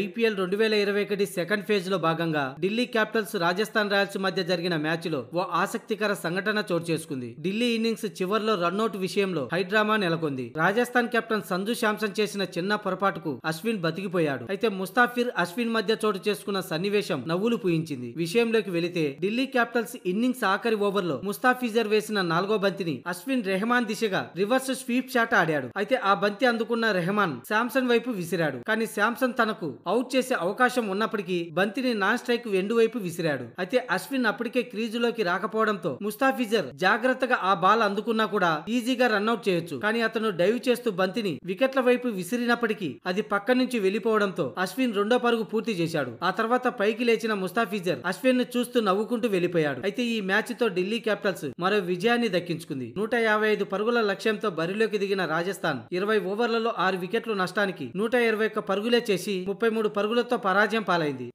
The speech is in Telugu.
ఐపీఎల్ రెండు వేల ఇరవై ఒకటి సెకండ్ ఫేజ్ లో భాగంగా ఢిల్లీ క్యాపిటల్స్ రాజస్థాన్ రాయల్స్ మధ్య జరిగిన మ్యాచ్ లో ఓ ఆసక్తికర సంఘటన చోటు చేసుకుంది ఢిల్లీ ఇన్నింగ్స్ చివరిలో రన్అట్ విషయంలో హైడ్రామా నెలకొంది రాజస్థాన్ కెప్టెన్ సంజు శాంసన్ చేసిన చిన్న పొరపాటుకు అశ్విన్ బతికిపోయాడు అయితే ముస్తాఫిర్ అశ్విన్ మధ్య చోటు చేసుకున్న సన్నివేశం నవ్వులు పూయించింది విషయంలోకి వెళితే ఢిల్లీ క్యాపిటల్స్ ఇన్నింగ్స్ ఆఖరి ఓవర్ లో ముస్తాఫిజర్ వేసిన నాలుగో బంతిని అశ్విన్ రెహమాన్ దిశగా రివర్స్ స్వీప్ షాట్ ఆడాడు అయితే ఆ బంతి అందుకున్న రెహమాన్ శాంసన్ వైపు విసిరాడు కానీ శాంసన్ తనకు అవుట్ చేసే అవకాశం ఉన్నప్పటికీ బంతిని నాన్ స్ట్రైక్ ఎండు వైపు విసిరాడు అయితే అశ్విన్ అప్పటికే లోకి రాకపోవడంతో ముస్తాఫిజర్ జాగ్రత్తగా ఆ బాల్ అందుకున్నా కూడా ఈజీగా రన్అట్ చేయొచ్చు కానీ అతను డైవ్ చేస్తూ బంతిని వికెట్ల వైపు విసిరినప్పటికీ అది పక్క నుంచి వెళ్లిపోవడంతో అశ్విన్ రెండో పరుగు పూర్తి చేశాడు ఆ తర్వాత పైకి లేచిన ముస్తాఫిజర్ అశ్విన్ ను చూస్తూ నవ్వుకుంటూ వెళ్లిపోయాడు అయితే ఈ మ్యాచ్ తో ఢిల్లీ క్యాపిటల్స్ మరో విజయాన్ని దక్కించుకుంది నూట యాభై ఐదు పరుగుల లక్ష్యంతో బరిలోకి దిగిన రాజస్థాన్ ఇరవై ఓవర్లలో ఆరు వికెట్లు నష్టానికి నూట ఇరవై ఒక్క పరుగులే చేసి ముప్పై ముప్పై మూడు పరుగులతో పరాజయం పాలైంది